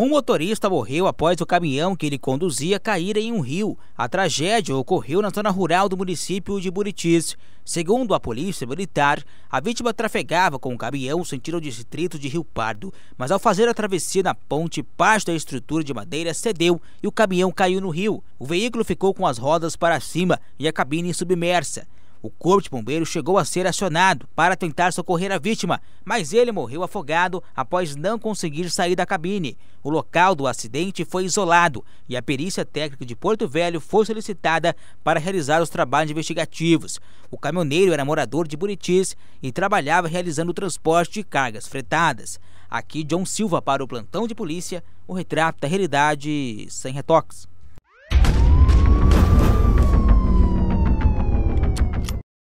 Um motorista morreu após o caminhão que ele conduzia cair em um rio. A tragédia ocorreu na zona rural do município de Buritis. Segundo a polícia militar, a vítima trafegava com o caminhão sentido o distrito de Rio Pardo, mas ao fazer a travessia na ponte, parte da estrutura de madeira cedeu e o caminhão caiu no rio. O veículo ficou com as rodas para cima e a cabine submersa. O corpo de bombeiros chegou a ser acionado para tentar socorrer a vítima, mas ele morreu afogado após não conseguir sair da cabine. O local do acidente foi isolado e a perícia técnica de Porto Velho foi solicitada para realizar os trabalhos investigativos. O caminhoneiro era morador de Buritis e trabalhava realizando o transporte de cargas fretadas. Aqui, John Silva para o plantão de polícia, o retrato da realidade sem retoques.